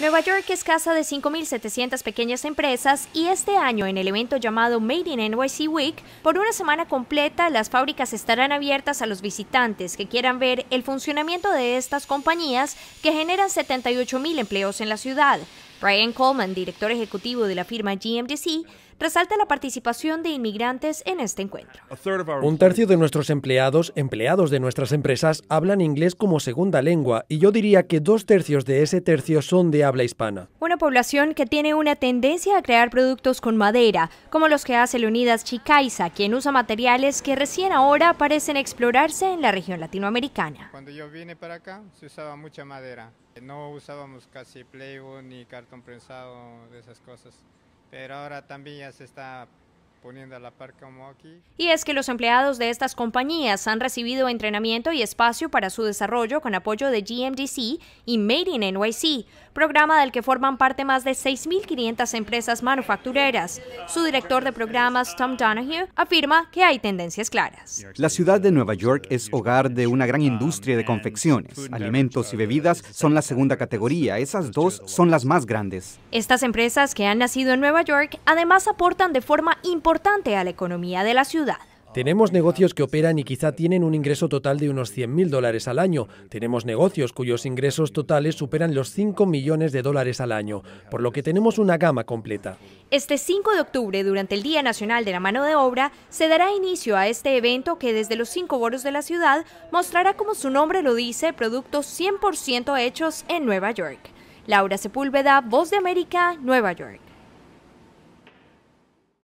Nueva York es casa de 5.700 pequeñas empresas y este año en el evento llamado Made in NYC Week, por una semana completa las fábricas estarán abiertas a los visitantes que quieran ver el funcionamiento de estas compañías que generan 78.000 empleos en la ciudad. Brian Coleman, director ejecutivo de la firma GMDC, resalta la participación de inmigrantes en este encuentro. Un tercio de nuestros empleados, empleados de nuestras empresas, hablan inglés como segunda lengua y yo diría que dos tercios de ese tercio son de habla hispana. Una población que tiene una tendencia a crear productos con madera, como los que hace unidas Chicaiza, quien usa materiales que recién ahora parecen explorarse en la región latinoamericana. Cuando yo vine para acá se usaba mucha madera, no usábamos casi playboy ni cartón prensado de esas cosas pero ahora también ya se está la Y es que los empleados de estas compañías han recibido entrenamiento y espacio para su desarrollo con apoyo de GMDC y Made in NYC, programa del que forman parte más de 6.500 empresas manufactureras. Su director de programas, Tom Donahue, afirma que hay tendencias claras. La ciudad de Nueva York es hogar de una gran industria de confecciones. Alimentos y bebidas son la segunda categoría. Esas dos son las más grandes. Estas empresas que han nacido en Nueva York además aportan de forma importante importante a la economía de la ciudad. Tenemos negocios que operan y quizá tienen un ingreso total de unos 100 mil dólares al año. Tenemos negocios cuyos ingresos totales superan los 5 millones de dólares al año, por lo que tenemos una gama completa. Este 5 de octubre, durante el Día Nacional de la Mano de Obra, se dará inicio a este evento que desde los cinco boros de la ciudad mostrará, como su nombre lo dice, productos 100% hechos en Nueva York. Laura Sepúlveda, Voz de América, Nueva York.